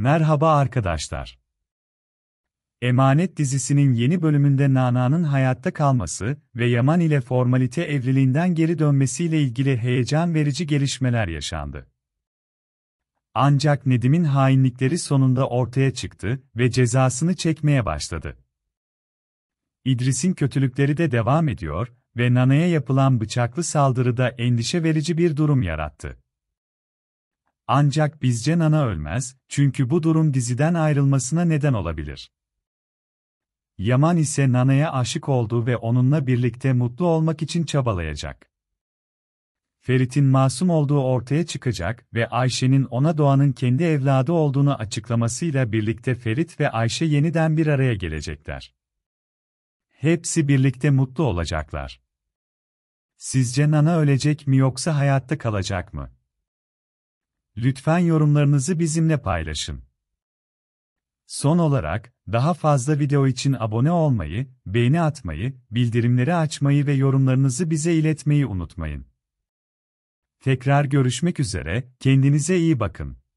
Merhaba arkadaşlar. Emanet dizisinin yeni bölümünde Nana'nın hayatta kalması ve Yaman ile formalite evliliğinden geri dönmesiyle ilgili heyecan verici gelişmeler yaşandı. Ancak Nedim'in hainlikleri sonunda ortaya çıktı ve cezasını çekmeye başladı. İdris'in kötülükleri de devam ediyor ve Nana'ya yapılan bıçaklı saldırıda endişe verici bir durum yarattı. Ancak bizce Nana ölmez, çünkü bu durum diziden ayrılmasına neden olabilir. Yaman ise Nana'ya aşık oldu ve onunla birlikte mutlu olmak için çabalayacak. Ferit'in masum olduğu ortaya çıkacak ve Ayşe'nin ona Doğan'ın kendi evladı olduğunu açıklamasıyla birlikte Ferit ve Ayşe yeniden bir araya gelecekler. Hepsi birlikte mutlu olacaklar. Sizce Nana ölecek mi yoksa hayatta kalacak mı? Lütfen yorumlarınızı bizimle paylaşın. Son olarak, daha fazla video için abone olmayı, beğeni atmayı, bildirimleri açmayı ve yorumlarınızı bize iletmeyi unutmayın. Tekrar görüşmek üzere, kendinize iyi bakın.